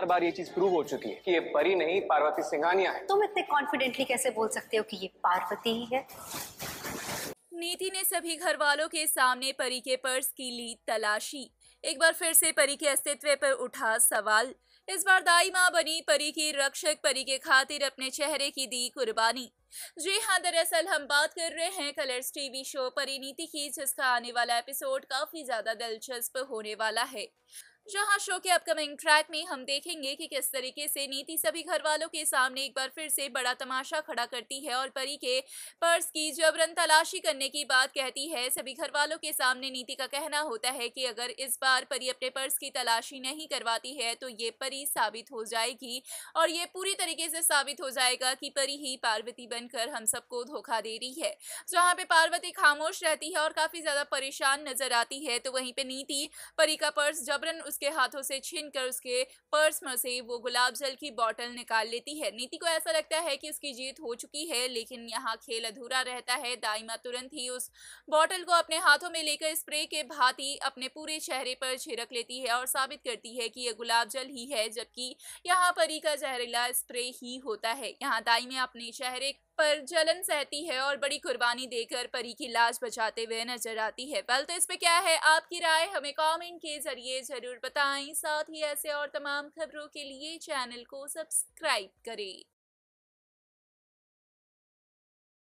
हर बार ये चीज प्रूव हो चुकी है कि ये परी नहीं पार्वती सिंघानिया है तुम इतने कॉन्फिडेंटली कैसे बोल सकते हो कि ये पार्वती ही है नीति ने सभी घर वालों के सामने परी के पर्स की ली तलाशी एक बार फिर से परी के अस्तित्व पर उठा सवाल इस बार दाई माँ बनी परी की रक्षक परी के खातिर अपने चेहरे की दी कुर्बानी जी हाँ दरअसल हम बात कर रहे हैं कलर्स टीवी शो परिनीति की जिसका आने वाला एपिसोड काफी ज्यादा दिलचस्प होने वाला है जहां शो के अपकमिंग ट्रैक में हम देखेंगे कि किस तरीके से नीति सभी घर वालों के सामने एक बार फिर से बड़ा तमाशा खड़ा करती है और परी के पर्स की जबरन तलाशी करने की बात कहती है सभी घर वालों के सामने नीति का कहना होता है कि अगर इस बार परी अपने पर्स की तलाशी नहीं करवाती है तो ये परी साबित हो जाएगी और ये पूरी तरीके से साबित हो जाएगा कि परी ही पार्वती बनकर हम सबको धोखा दे रही है जहाँ पे पार्वती खामोश रहती है और काफी ज्यादा परेशान नजर आती है तो वहीं पर नीति परी का पर्स जबरन उसके हाथों से छीन कर उसके पर्स में से वो गुलाब जल की बॉटल निकाल लेती है नीति को ऐसा लगता है कि उसकी जीत हो चुकी है लेकिन यहाँ खेल अधूरा रहता है दाइमा तुरंत ही उस बॉटल को अपने हाथों में लेकर स्प्रे के भांति अपने पूरे चेहरे पर छिड़क लेती है और साबित करती है कि यह गुलाब जल ही है जबकि यहाँ परी का जहरीला स्प्रे ही होता है यहाँ दाइमा अपने चेहरे पर जलन सहती है और बड़ी कुर्बानी देकर परी की लाश बचाते हुए नजर आती है पल तो इस पे क्या है आपकी राय हमें कमेंट के जरिए जरूर बताएं साथ ही ऐसे और तमाम खबरों के लिए चैनल को सब्सक्राइब करें